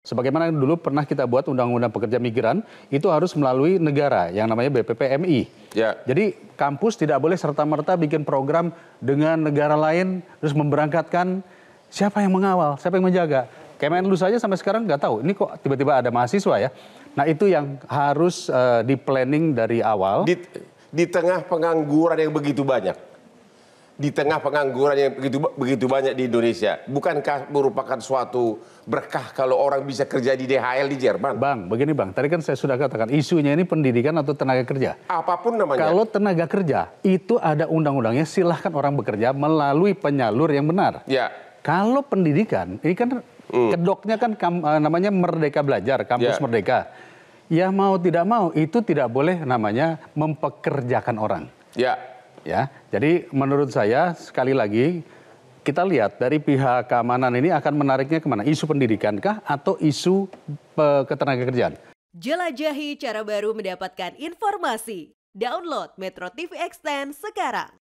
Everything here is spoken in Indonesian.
Sebagaimana dulu pernah kita buat undang-undang pekerja migran, itu harus melalui negara yang namanya BPPMI. Ya. Jadi kampus tidak boleh serta-merta bikin program dengan negara lain terus memberangkatkan siapa yang mengawal, siapa yang menjaga. Kemenlu saja sampai sekarang nggak tahu. Ini kok tiba-tiba ada mahasiswa ya. Nah itu yang harus uh, di planning dari awal. Di, di tengah pengangguran yang begitu banyak di tengah pengangguran yang begitu begitu banyak di Indonesia, bukankah merupakan suatu berkah kalau orang bisa kerja di DHL di Jerman? Bang, begini Bang, tadi kan saya sudah katakan isunya ini pendidikan atau tenaga kerja. Apapun namanya. Kalau tenaga kerja itu ada undang-undangnya, silahkan orang bekerja melalui penyalur yang benar. Ya. Kalau pendidikan, ini kan hmm. kedoknya kan kam, eh, namanya Merdeka Belajar, kampus ya. Merdeka. Ya mau tidak mau itu tidak boleh namanya mempekerjakan orang. Ya ya jadi menurut saya sekali lagi kita lihat dari pihak keamanan ini akan menariknya kemana isu pendidikankah atau isu ketenaga kerjaan jelajahi cara baru mendapatkan informasi download Metro TV Extend sekarang